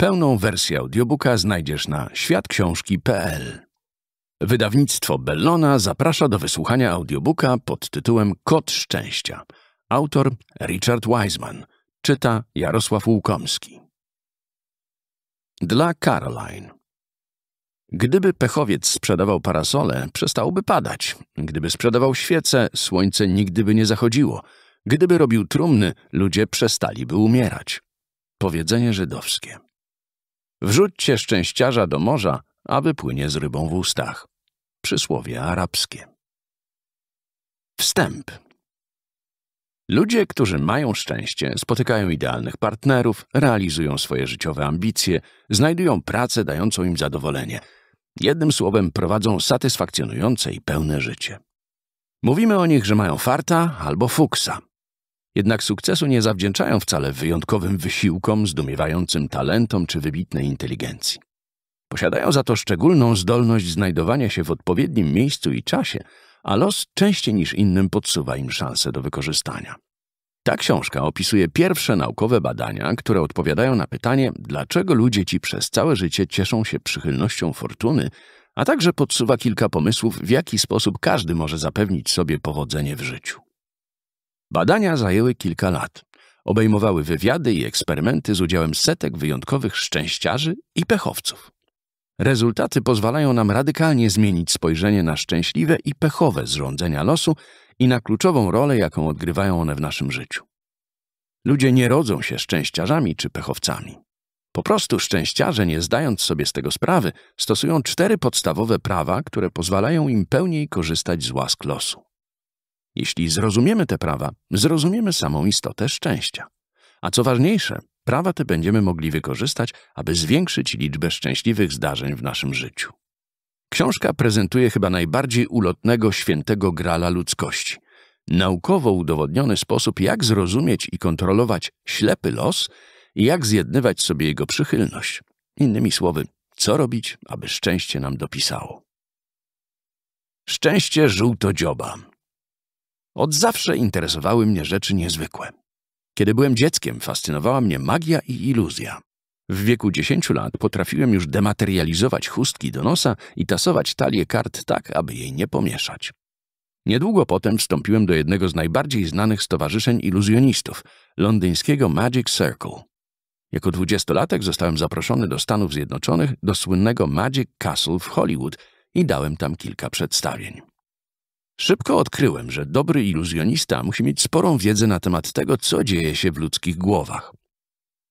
Pełną wersję audiobooka znajdziesz na światksiążki.pl. Wydawnictwo Bellona zaprasza do wysłuchania audiobooka pod tytułem Kod Szczęścia. Autor Richard Wiseman. Czyta Jarosław Łukomski. Dla Caroline. Gdyby pechowiec sprzedawał parasole, przestałoby padać. Gdyby sprzedawał świece, słońce nigdy by nie zachodziło. Gdyby robił trumny, ludzie przestaliby umierać. Powiedzenie żydowskie. Wrzućcie szczęściarza do morza, aby płynie z rybą w ustach. Przysłowie arabskie. Wstęp. Ludzie, którzy mają szczęście, spotykają idealnych partnerów, realizują swoje życiowe ambicje, znajdują pracę dającą im zadowolenie. Jednym słowem, prowadzą satysfakcjonujące i pełne życie. Mówimy o nich, że mają farta albo fuksa. Jednak sukcesu nie zawdzięczają wcale wyjątkowym wysiłkom, zdumiewającym talentom czy wybitnej inteligencji. Posiadają za to szczególną zdolność znajdowania się w odpowiednim miejscu i czasie, a los częściej niż innym podsuwa im szansę do wykorzystania. Ta książka opisuje pierwsze naukowe badania, które odpowiadają na pytanie, dlaczego ludzie ci przez całe życie cieszą się przychylnością fortuny, a także podsuwa kilka pomysłów, w jaki sposób każdy może zapewnić sobie powodzenie w życiu. Badania zajęły kilka lat. Obejmowały wywiady i eksperymenty z udziałem setek wyjątkowych szczęściarzy i pechowców. Rezultaty pozwalają nam radykalnie zmienić spojrzenie na szczęśliwe i pechowe zrządzenia losu i na kluczową rolę, jaką odgrywają one w naszym życiu. Ludzie nie rodzą się szczęściarzami czy pechowcami. Po prostu szczęściarze, nie zdając sobie z tego sprawy, stosują cztery podstawowe prawa, które pozwalają im pełniej korzystać z łask losu. Jeśli zrozumiemy te prawa, zrozumiemy samą istotę szczęścia. A co ważniejsze, prawa te będziemy mogli wykorzystać, aby zwiększyć liczbę szczęśliwych zdarzeń w naszym życiu. Książka prezentuje chyba najbardziej ulotnego świętego grala ludzkości. Naukowo udowodniony sposób, jak zrozumieć i kontrolować ślepy los i jak zjednywać sobie jego przychylność. Innymi słowy, co robić, aby szczęście nam dopisało. Szczęście żółto dzioba. Od zawsze interesowały mnie rzeczy niezwykłe. Kiedy byłem dzieckiem, fascynowała mnie magia i iluzja. W wieku 10 lat potrafiłem już dematerializować chustki do nosa i tasować talię kart tak, aby jej nie pomieszać. Niedługo potem wstąpiłem do jednego z najbardziej znanych stowarzyszeń iluzjonistów, londyńskiego Magic Circle. Jako dwudziestolatek zostałem zaproszony do Stanów Zjednoczonych do słynnego Magic Castle w Hollywood i dałem tam kilka przedstawień. Szybko odkryłem, że dobry iluzjonista musi mieć sporą wiedzę na temat tego, co dzieje się w ludzkich głowach.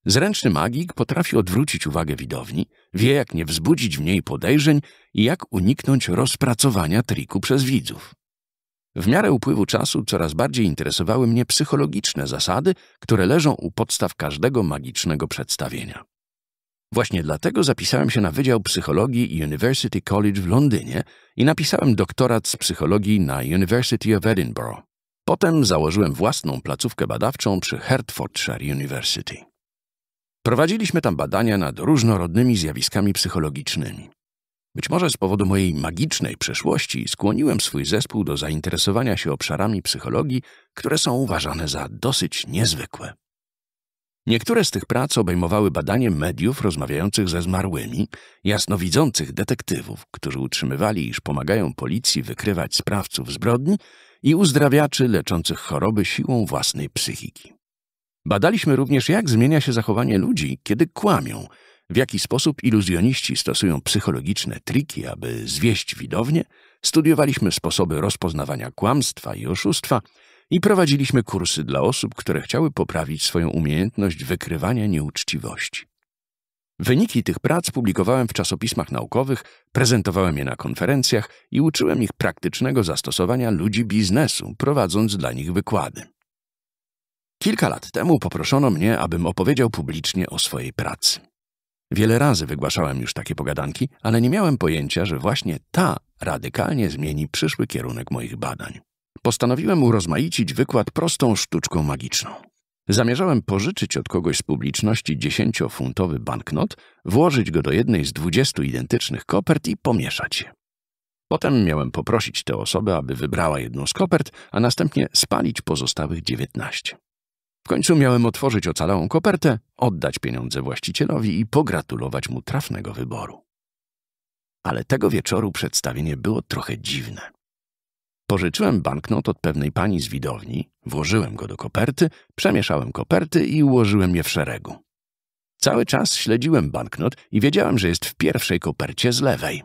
Zręczny magik potrafi odwrócić uwagę widowni, wie jak nie wzbudzić w niej podejrzeń i jak uniknąć rozpracowania triku przez widzów. W miarę upływu czasu coraz bardziej interesowały mnie psychologiczne zasady, które leżą u podstaw każdego magicznego przedstawienia. Właśnie dlatego zapisałem się na Wydział Psychologii University College w Londynie i napisałem doktorat z psychologii na University of Edinburgh. Potem założyłem własną placówkę badawczą przy Hertfordshire University. Prowadziliśmy tam badania nad różnorodnymi zjawiskami psychologicznymi. Być może z powodu mojej magicznej przeszłości skłoniłem swój zespół do zainteresowania się obszarami psychologii, które są uważane za dosyć niezwykłe. Niektóre z tych prac obejmowały badanie mediów rozmawiających ze zmarłymi, jasnowidzących detektywów, którzy utrzymywali, iż pomagają policji wykrywać sprawców zbrodni i uzdrawiaczy leczących choroby siłą własnej psychiki. Badaliśmy również, jak zmienia się zachowanie ludzi, kiedy kłamią, w jaki sposób iluzjoniści stosują psychologiczne triki, aby zwieść widownię, studiowaliśmy sposoby rozpoznawania kłamstwa i oszustwa, i prowadziliśmy kursy dla osób, które chciały poprawić swoją umiejętność wykrywania nieuczciwości. Wyniki tych prac publikowałem w czasopismach naukowych, prezentowałem je na konferencjach i uczyłem ich praktycznego zastosowania ludzi biznesu, prowadząc dla nich wykłady. Kilka lat temu poproszono mnie, abym opowiedział publicznie o swojej pracy. Wiele razy wygłaszałem już takie pogadanki, ale nie miałem pojęcia, że właśnie ta radykalnie zmieni przyszły kierunek moich badań postanowiłem urozmaicić wykład prostą sztuczką magiczną. Zamierzałem pożyczyć od kogoś z publiczności dziesięciofuntowy banknot, włożyć go do jednej z dwudziestu identycznych kopert i pomieszać je. Potem miałem poprosić tę osobę, aby wybrała jedną z kopert, a następnie spalić pozostałych dziewiętnaście. W końcu miałem otworzyć ocalałą kopertę, oddać pieniądze właścicielowi i pogratulować mu trafnego wyboru. Ale tego wieczoru przedstawienie było trochę dziwne. Pożyczyłem banknot od pewnej pani z widowni, włożyłem go do koperty, przemieszałem koperty i ułożyłem je w szeregu. Cały czas śledziłem banknot i wiedziałem, że jest w pierwszej kopercie z lewej.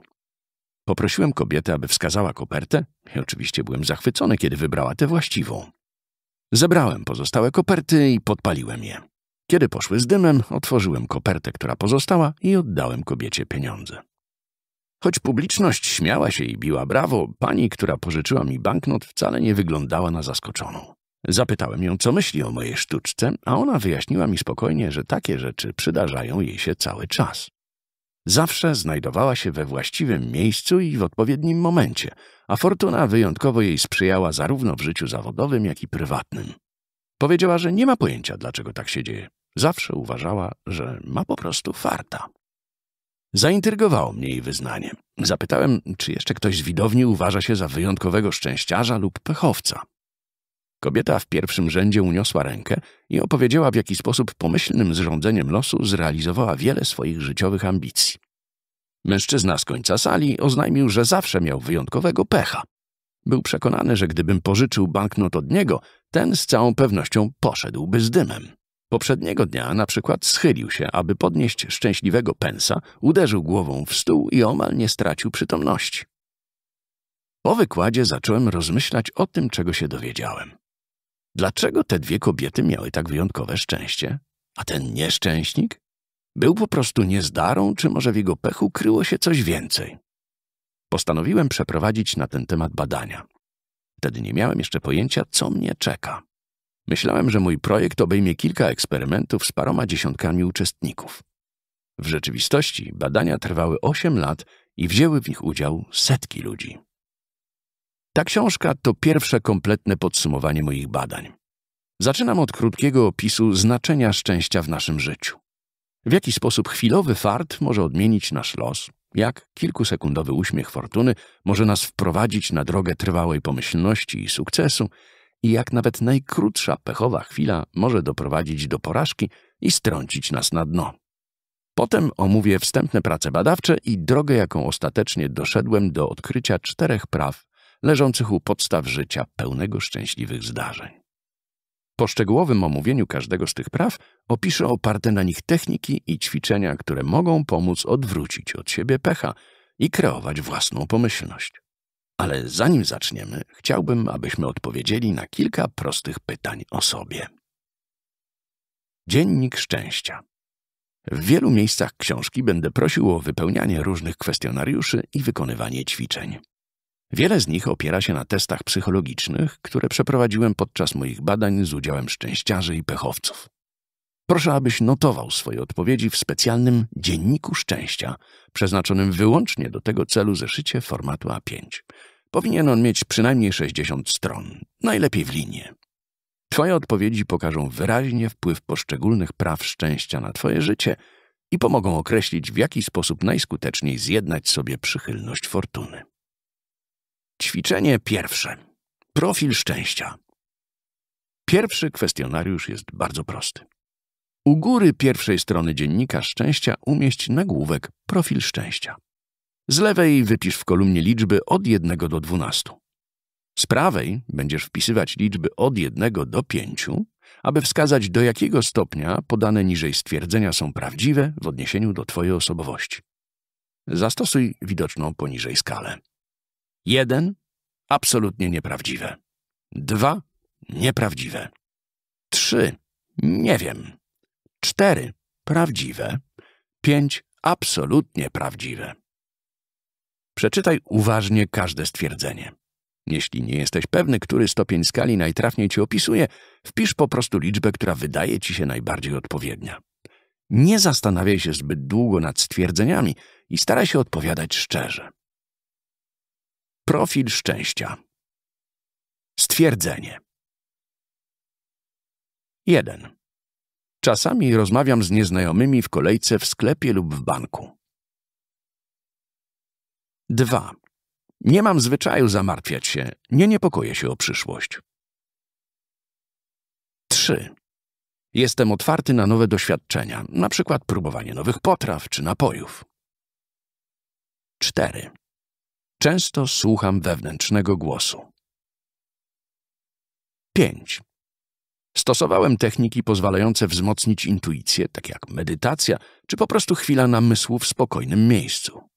Poprosiłem kobietę, aby wskazała kopertę i oczywiście byłem zachwycony, kiedy wybrała tę właściwą. Zebrałem pozostałe koperty i podpaliłem je. Kiedy poszły z dymem, otworzyłem kopertę, która pozostała i oddałem kobiecie pieniądze. Choć publiczność śmiała się i biła brawo, pani, która pożyczyła mi banknot, wcale nie wyglądała na zaskoczoną. Zapytałem ją, co myśli o mojej sztuczce, a ona wyjaśniła mi spokojnie, że takie rzeczy przydarzają jej się cały czas. Zawsze znajdowała się we właściwym miejscu i w odpowiednim momencie, a fortuna wyjątkowo jej sprzyjała zarówno w życiu zawodowym, jak i prywatnym. Powiedziała, że nie ma pojęcia, dlaczego tak się dzieje. Zawsze uważała, że ma po prostu farta. Zaintrygowało mnie jej wyznanie. Zapytałem, czy jeszcze ktoś z widowni uważa się za wyjątkowego szczęściarza lub pechowca. Kobieta w pierwszym rzędzie uniosła rękę i opowiedziała, w jaki sposób pomyślnym zrządzeniem losu zrealizowała wiele swoich życiowych ambicji. Mężczyzna z końca sali oznajmił, że zawsze miał wyjątkowego pecha. Był przekonany, że gdybym pożyczył banknot od niego, ten z całą pewnością poszedłby z dymem. Poprzedniego dnia na przykład schylił się, aby podnieść szczęśliwego pensa, uderzył głową w stół i omal nie stracił przytomności. Po wykładzie zacząłem rozmyślać o tym, czego się dowiedziałem. Dlaczego te dwie kobiety miały tak wyjątkowe szczęście, a ten nieszczęśnik? Był po prostu niezdarą, czy może w jego pechu kryło się coś więcej? Postanowiłem przeprowadzić na ten temat badania. Wtedy nie miałem jeszcze pojęcia, co mnie czeka. Myślałem, że mój projekt obejmie kilka eksperymentów z paroma dziesiątkami uczestników. W rzeczywistości badania trwały 8 lat i wzięły w nich udział setki ludzi. Ta książka to pierwsze kompletne podsumowanie moich badań. Zaczynam od krótkiego opisu znaczenia szczęścia w naszym życiu. W jaki sposób chwilowy fart może odmienić nasz los, jak kilkusekundowy uśmiech fortuny może nas wprowadzić na drogę trwałej pomyślności i sukcesu, i jak nawet najkrótsza pechowa chwila może doprowadzić do porażki i strącić nas na dno. Potem omówię wstępne prace badawcze i drogę, jaką ostatecznie doszedłem do odkrycia czterech praw leżących u podstaw życia pełnego szczęśliwych zdarzeń. Po szczegółowym omówieniu każdego z tych praw opiszę oparte na nich techniki i ćwiczenia, które mogą pomóc odwrócić od siebie pecha i kreować własną pomyślność. Ale zanim zaczniemy, chciałbym, abyśmy odpowiedzieli na kilka prostych pytań o sobie. Dziennik szczęścia. W wielu miejscach książki będę prosił o wypełnianie różnych kwestionariuszy i wykonywanie ćwiczeń. Wiele z nich opiera się na testach psychologicznych, które przeprowadziłem podczas moich badań z udziałem szczęściarzy i pechowców. Proszę, abyś notował swoje odpowiedzi w specjalnym Dzienniku Szczęścia, przeznaczonym wyłącznie do tego celu zeszycie formatu A5. Powinien on mieć przynajmniej 60 stron, najlepiej w linie. Twoje odpowiedzi pokażą wyraźnie wpływ poszczególnych praw szczęścia na Twoje życie i pomogą określić, w jaki sposób najskuteczniej zjednać sobie przychylność fortuny. Ćwiczenie pierwsze. Profil szczęścia. Pierwszy kwestionariusz jest bardzo prosty. U góry pierwszej strony dziennika szczęścia umieść nagłówek Profil szczęścia. Z lewej wypisz w kolumnie liczby od 1 do 12. Z prawej będziesz wpisywać liczby od 1 do 5, aby wskazać do jakiego stopnia podane niżej stwierdzenia są prawdziwe w odniesieniu do Twojej osobowości. Zastosuj widoczną poniżej skalę. 1. Absolutnie nieprawdziwe. 2. Nieprawdziwe. 3. Nie wiem. 4. Prawdziwe. 5. Absolutnie prawdziwe. Przeczytaj uważnie każde stwierdzenie. Jeśli nie jesteś pewny, który stopień skali najtrafniej ci opisuje, wpisz po prostu liczbę, która wydaje ci się najbardziej odpowiednia. Nie zastanawiaj się zbyt długo nad stwierdzeniami i staraj się odpowiadać szczerze. Profil szczęścia. Stwierdzenie. 1. Czasami rozmawiam z nieznajomymi w kolejce w sklepie lub w banku. 2. Nie mam zwyczaju zamartwiać się, nie niepokoję się o przyszłość. 3. Jestem otwarty na nowe doświadczenia, na przykład próbowanie nowych potraw czy napojów. 4. Często słucham wewnętrznego głosu. 5. Stosowałem techniki pozwalające wzmocnić intuicję, tak jak medytacja czy po prostu chwila namysłu w spokojnym miejscu.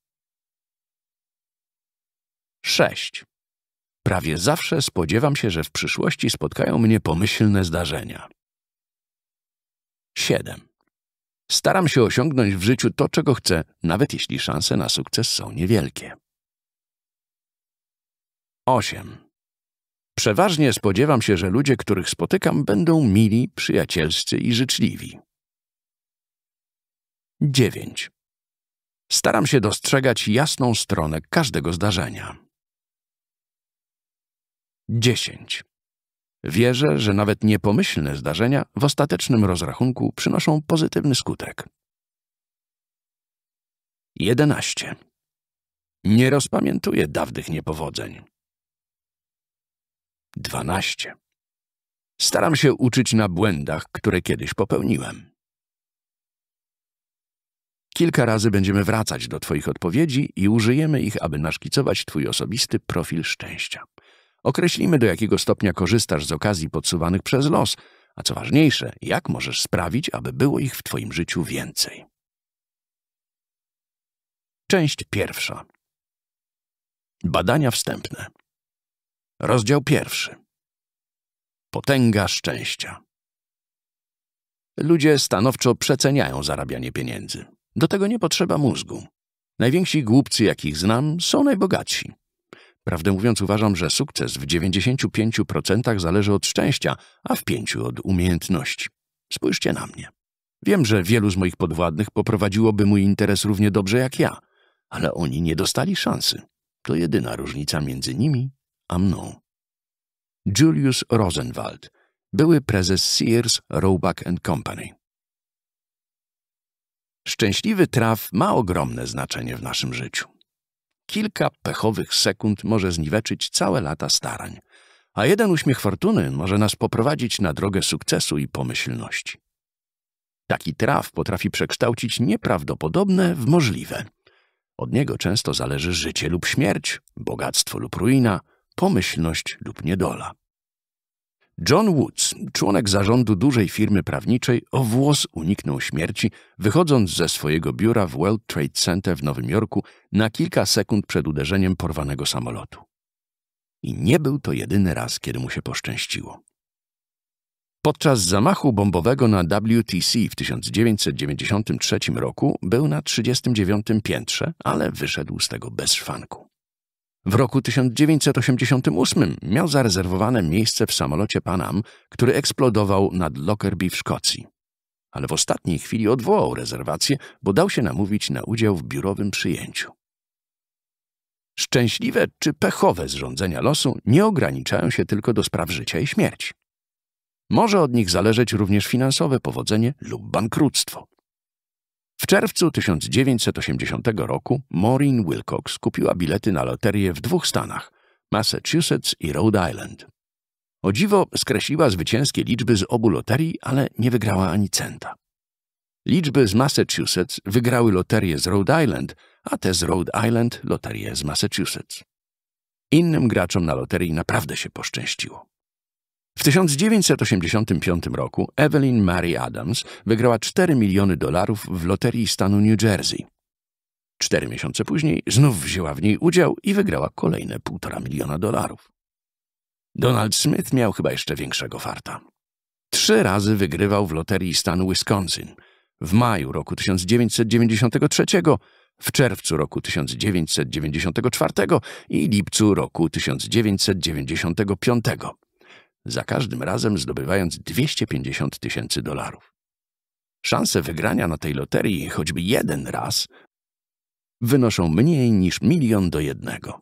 6. Prawie zawsze spodziewam się, że w przyszłości spotkają mnie pomyślne zdarzenia. 7. Staram się osiągnąć w życiu to, czego chcę, nawet jeśli szanse na sukces są niewielkie. 8. Przeważnie spodziewam się, że ludzie, których spotykam, będą mili, przyjacielscy i życzliwi. 9. Staram się dostrzegać jasną stronę każdego zdarzenia. 10. Wierzę, że nawet niepomyślne zdarzenia w ostatecznym rozrachunku przynoszą pozytywny skutek. 11. Nie rozpamiętuję dawnych niepowodzeń. 12. Staram się uczyć na błędach, które kiedyś popełniłem. Kilka razy będziemy wracać do Twoich odpowiedzi i użyjemy ich, aby naszkicować Twój osobisty profil szczęścia. Określimy, do jakiego stopnia korzystasz z okazji podsuwanych przez los, a co ważniejsze, jak możesz sprawić, aby było ich w Twoim życiu więcej. Część pierwsza. Badania wstępne. Rozdział pierwszy. Potęga szczęścia. Ludzie stanowczo przeceniają zarabianie pieniędzy. Do tego nie potrzeba mózgu. Najwięksi głupcy, jakich znam, są najbogatsi. Prawdę mówiąc, uważam, że sukces w 95% zależy od szczęścia, a w 5% od umiejętności. Spójrzcie na mnie. Wiem, że wielu z moich podwładnych poprowadziłoby mój interes równie dobrze jak ja, ale oni nie dostali szansy. To jedyna różnica między nimi a mną. Julius Rosenwald, były prezes Sears, Roebuck Company. Szczęśliwy traf ma ogromne znaczenie w naszym życiu. Kilka pechowych sekund może zniweczyć całe lata starań, a jeden uśmiech fortuny może nas poprowadzić na drogę sukcesu i pomyślności. Taki traf potrafi przekształcić nieprawdopodobne w możliwe. Od niego często zależy życie lub śmierć, bogactwo lub ruina, pomyślność lub niedola. John Woods, członek zarządu dużej firmy prawniczej, o włos uniknął śmierci, wychodząc ze swojego biura w World Trade Center w Nowym Jorku na kilka sekund przed uderzeniem porwanego samolotu. I nie był to jedyny raz, kiedy mu się poszczęściło. Podczas zamachu bombowego na WTC w 1993 roku był na 39 piętrze, ale wyszedł z tego bez szwanku. W roku 1988 miał zarezerwowane miejsce w samolocie Panam, który eksplodował nad Lockerbie w Szkocji. Ale w ostatniej chwili odwołał rezerwację, bo dał się namówić na udział w biurowym przyjęciu. Szczęśliwe czy pechowe zrządzenia losu nie ograniczają się tylko do spraw życia i śmierci. Może od nich zależeć również finansowe powodzenie lub bankructwo. W czerwcu 1980 roku Maureen Wilcox kupiła bilety na loterię w dwóch stanach Massachusetts i Rhode Island. O dziwo skreśliła zwycięskie liczby z obu loterii, ale nie wygrała ani centa. Liczby z Massachusetts wygrały loterię z Rhode Island, a te z Rhode Island loterię z Massachusetts. Innym graczom na loterii naprawdę się poszczęściło. W 1985 roku Evelyn Mary Adams wygrała 4 miliony dolarów w loterii stanu New Jersey. Cztery miesiące później znów wzięła w niej udział i wygrała kolejne półtora miliona dolarów. Donald Smith miał chyba jeszcze większego farta. Trzy razy wygrywał w loterii stanu Wisconsin. W maju roku 1993, w czerwcu roku 1994 i lipcu roku 1995 za każdym razem zdobywając 250 tysięcy dolarów. Szanse wygrania na tej loterii choćby jeden raz wynoszą mniej niż milion do jednego.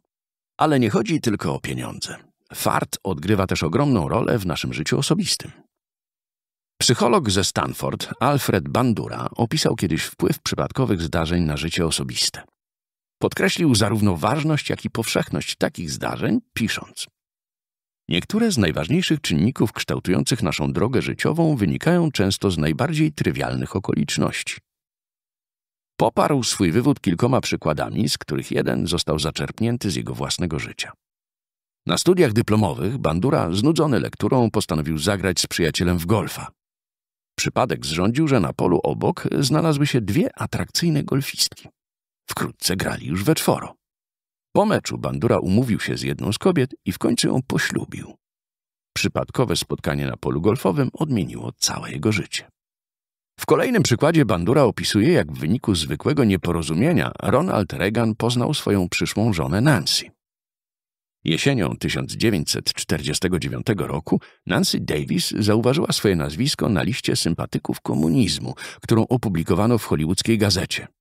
Ale nie chodzi tylko o pieniądze. Fart odgrywa też ogromną rolę w naszym życiu osobistym. Psycholog ze Stanford, Alfred Bandura, opisał kiedyś wpływ przypadkowych zdarzeń na życie osobiste. Podkreślił zarówno ważność, jak i powszechność takich zdarzeń, pisząc Niektóre z najważniejszych czynników kształtujących naszą drogę życiową wynikają często z najbardziej trywialnych okoliczności. Poparł swój wywód kilkoma przykładami, z których jeden został zaczerpnięty z jego własnego życia. Na studiach dyplomowych Bandura, znudzony lekturą, postanowił zagrać z przyjacielem w golfa. Przypadek zrządził, że na polu obok znalazły się dwie atrakcyjne golfistki. Wkrótce grali już we czworo. Po meczu Bandura umówił się z jedną z kobiet i w końcu ją poślubił. Przypadkowe spotkanie na polu golfowym odmieniło całe jego życie. W kolejnym przykładzie Bandura opisuje, jak w wyniku zwykłego nieporozumienia Ronald Reagan poznał swoją przyszłą żonę Nancy. Jesienią 1949 roku Nancy Davis zauważyła swoje nazwisko na liście sympatyków komunizmu, którą opublikowano w hollywoodzkiej gazecie.